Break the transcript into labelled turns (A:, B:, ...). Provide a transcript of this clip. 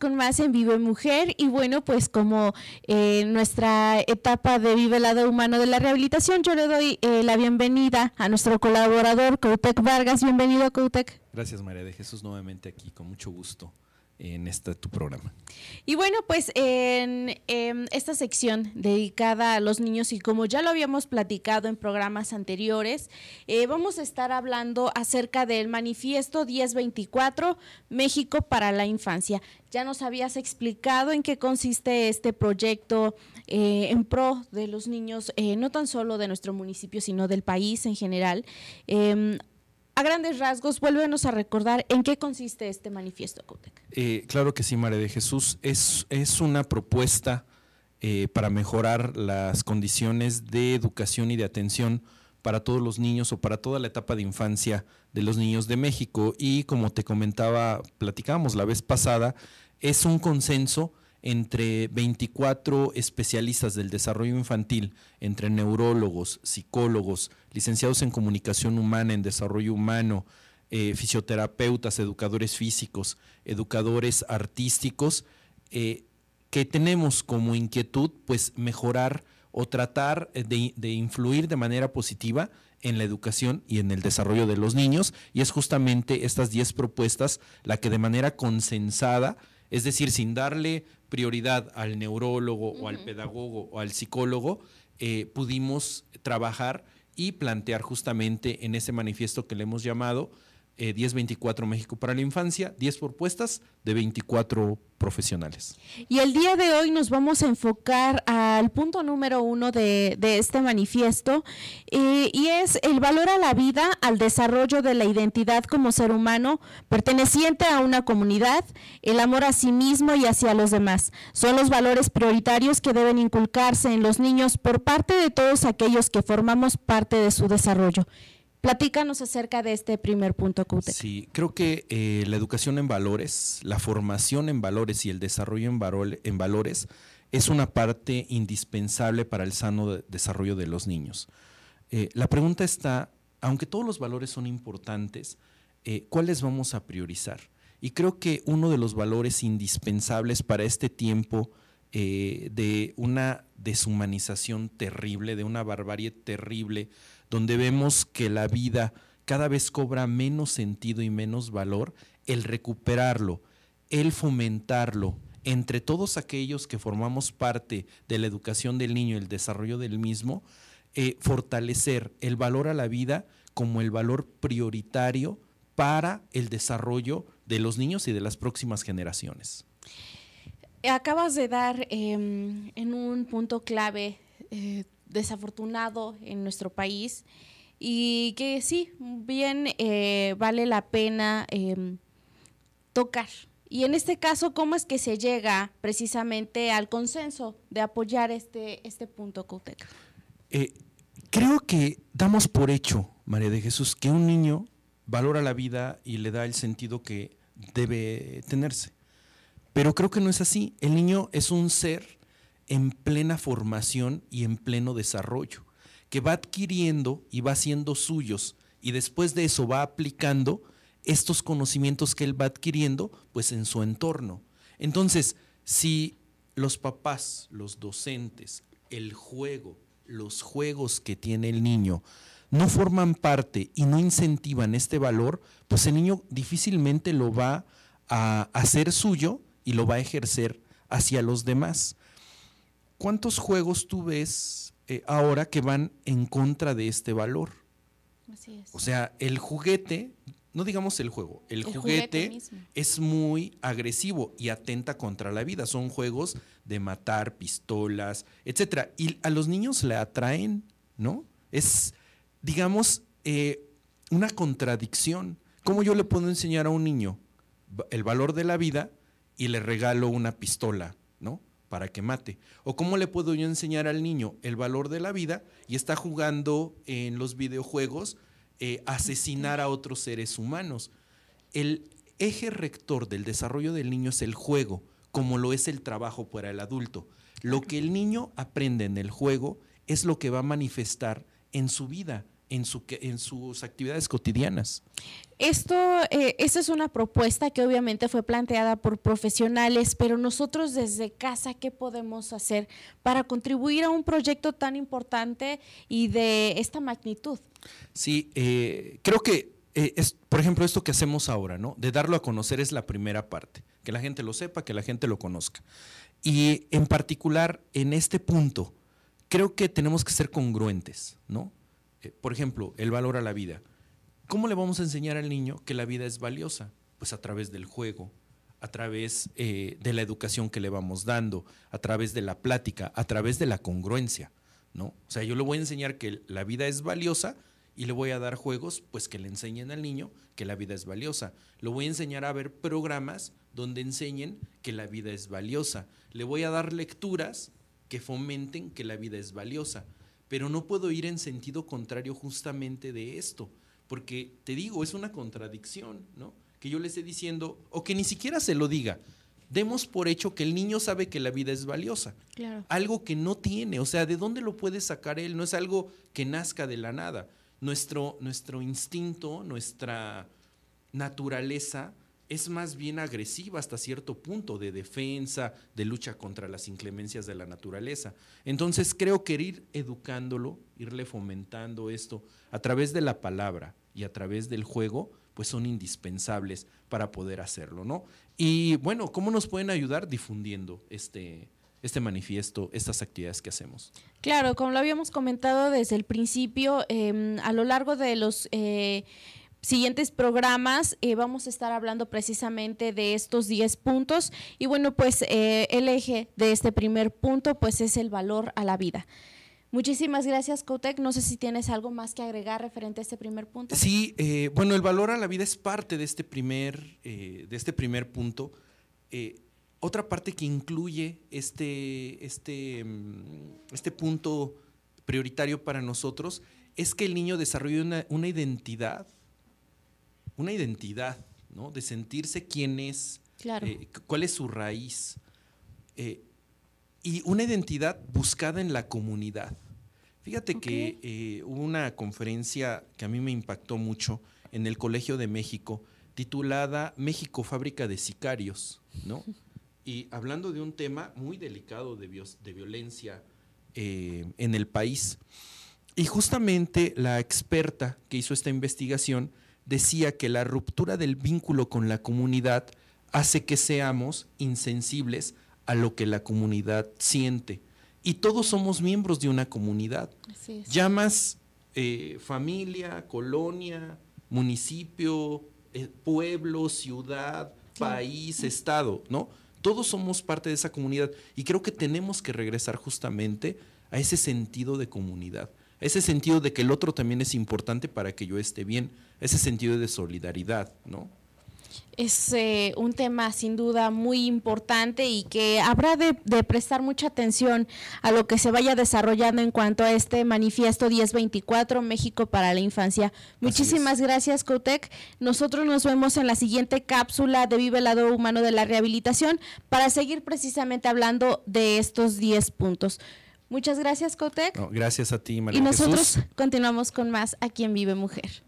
A: con más en Vive Mujer y bueno, pues como eh, nuestra etapa de Vive el lado humano de la rehabilitación, yo le doy eh, la bienvenida a nuestro colaborador Cautec Vargas. Bienvenido, Cautec.
B: Gracias, María de Jesús, nuevamente aquí, con mucho gusto en este tu programa.
A: Y bueno, pues en, em, esta sección dedicada a los niños y como ya lo habíamos platicado en programas anteriores, eh, vamos a estar hablando acerca del manifiesto 1024 México para la Infancia. Ya nos habías explicado en qué consiste este proyecto eh, en pro de los niños, eh, no tan solo de nuestro municipio, sino del país en general em, a grandes rasgos, vuélvenos a recordar en qué consiste este manifiesto, Cotec.
B: Eh, claro que sí, María de Jesús. Es, es una propuesta eh, para mejorar las condiciones de educación y de atención para todos los niños o para toda la etapa de infancia de los niños de México. Y como te comentaba, platicábamos la vez pasada, es un consenso entre 24 especialistas del desarrollo infantil, entre neurólogos, psicólogos, licenciados en comunicación humana, en desarrollo humano, eh, fisioterapeutas, educadores físicos, educadores artísticos, eh, que tenemos como inquietud pues mejorar o tratar de, de influir de manera positiva en la educación y en el desarrollo de los niños. Y es justamente estas 10 propuestas la que de manera consensada, es decir, sin darle prioridad al neurólogo o al pedagogo o al psicólogo, eh, pudimos trabajar y plantear justamente en ese manifiesto que le hemos llamado 1024 eh, México para la Infancia, 10 propuestas de 24 profesionales.
A: Y el día de hoy nos vamos a enfocar al punto número uno de, este manifiesto eh, y es el valor a la vida, al desarrollo de la identidad como ser humano perteneciente a una comunidad, el amor a sí mismo y hacia los demás. Son los valores prioritarios que deben inculcarse en los niños por parte de todos aquellos que formamos parte de su desarrollo. Platícanos acerca de este primer punto, Cute.
B: Sí, creo que eh, la educación en valores, la formación en valores y el desarrollo en, valores es una parte indispensable para el sano desarrollo de los niños. Eh, la pregunta está, aunque todos los valores son importantes, eh, ¿cuáles vamos a priorizar? Y creo que uno de los valores indispensables para este tiempo de una deshumanización terrible, de una barbarie terrible, donde vemos que la vida cada vez cobra menos sentido y menos valor, el recuperarlo, el fomentarlo entre todos aquellos que formamos parte de la educación del niño y el desarrollo del mismo, eh, fortalecer el valor a la vida como el valor prioritario para el desarrollo de los niños y de las próximas generaciones.
A: Acabas de dar em, en un punto clave eh, desafortunado en nuestro país y que sí, bien eh, vale la pena em, tocar. Y en este caso, ¿cómo es que se llega precisamente al consenso de apoyar este, este punto, Couteca?
B: Eh, creo que damos por hecho, María de Jesús, que un niño valora la vida y le da el sentido que debe tenerse. Pero creo que no es así. El niño es un ser en plena formación y en pleno desarrollo, que va adquiriendo y va haciendo suyos y después de eso va aplicando estos conocimientos que él va adquiriendo pues en su entorno. Entonces, si los papás, los docentes, el juego, los juegos que tiene el niño no forman parte y no incentivan este valor, pues el niño difícilmente lo va a hacer suyo y lo va a ejercer hacia los demás. ¿cuántos juegos tú ves eh, ahora que van en contra de este valor? Así es. O sea, el juguete, no digamos el juego, el, juguete, es muy agresivo y atenta contra la vida. Son juegos de matar, pistolas, etcétera. Y a los niños le atraen, ¿no? Es, digamos, eh, una contradicción. ¿Cómo yo le puedo enseñar a un niño el valor de la vida y le regalo una pistola, ¿no? para que mate? ¿O cómo le puedo yo enseñar al niño el valor de la vida y está jugando en los videojuegos eh, asesinar a otros seres humanos? El eje rector del desarrollo del niño es el juego, como lo es el trabajo para el adulto. Lo que el niño aprende en el juego es lo que va a manifestar en su vida en, sus actividades cotidianas.
A: Esto, eh, es una propuesta que obviamente fue planteada por profesionales, pero nosotros desde casa, ¿qué podemos hacer para contribuir a un proyecto tan importante y de esta magnitud?
B: Sí, eh, creo que, eh, es, por ejemplo, esto que hacemos ahora, ¿no? De darlo a conocer es la primera parte, que la gente lo sepa, que la gente lo conozca. Y en particular, en este punto, creo que tenemos que ser congruentes, ¿no? Eh, por ejemplo, el valor a la vida. ¿Cómo le vamos a enseñar al niño que la vida es valiosa? Pues a través del juego, a través eh, de la educación que le vamos dando, a través de la plática, a través de la congruencia, ¿no? O sea, yo le voy a enseñar que la vida es valiosa y le voy a dar juegos, pues que le enseñen al niño que la vida es valiosa. Le voy a enseñar a ver programas donde enseñen que la vida es valiosa. Le voy a dar lecturas que fomenten que la vida es valiosa pero no puedo ir en sentido contrario justamente de esto, porque te digo, es una contradicción, ¿no? Que yo le esté diciendo, o que ni siquiera se lo diga, demos por hecho que el niño sabe que la vida es valiosa. Algo que no tiene, o sea, ¿de dónde lo puede sacar él? No es algo que nazca de la nada. Nuestro, nuestro instinto, nuestra naturaleza es más bien agresiva hasta cierto punto, de defensa, de lucha contra las inclemencias de la naturaleza. Entonces creo que ir educándolo, irle fomentando esto a través de la palabra y a través del juego, pues son indispensables para poder hacerlo, ¿no? Y bueno, ¿cómo nos pueden ayudar difundiendo este, este manifiesto, estas actividades que hacemos.
A: Claro, como lo habíamos comentado desde el principio, em, a lo largo de los eh, siguientes programas eh, vamos a estar hablando precisamente de estos 10 puntos y bueno, pues eh, el eje de este primer punto pues es el valor a la vida. Muchísimas gracias, Cotec. No sé si tienes algo más que agregar referente a este primer punto. Sí,
B: eh, bueno, el valor a la vida es parte de este primer, de este primer punto. otra parte que incluye este, este, mm, este punto prioritario para nosotros es que el niño desarrolle una, una identidad una identidad, ¿no? De sentirse quién es, eh, cuál es su raíz. Eh, y una identidad buscada en la comunidad. Fíjate que eh, hubo una conferencia que a mí me impactó mucho en el Colegio de México, titulada México, fábrica de sicarios, ¿no? Y hablando de un tema muy delicado de, de violencia en el país. Y justamente la experta que hizo esta investigación decía que la ruptura del vínculo con la comunidad hace que seamos insensibles a lo que la comunidad siente. Y todos somos miembros de una comunidad. Llamas más eh, familia, colonia, municipio, eh, pueblo, ciudad, país, estado, ¿no? Todos somos parte de esa comunidad y creo que tenemos que regresar justamente a ese sentido de comunidad ese sentido de que el otro también es importante para que yo esté bien, ese sentido de solidaridad, ¿no?
A: Es eh, un tema sin duda muy importante y que habrá de, prestar mucha atención a lo que se vaya desarrollando en cuanto a este manifiesto 1024 México para la Infancia. Muchísimas gracias, Cotec. Nosotros nos vemos en la siguiente cápsula de Vive el lado humano de la rehabilitación para seguir precisamente hablando de estos 10 puntos. Muchas gracias, Cotec.
B: gracias a ti, María. Y nosotros
A: continuamos con más A en Vive Mujer.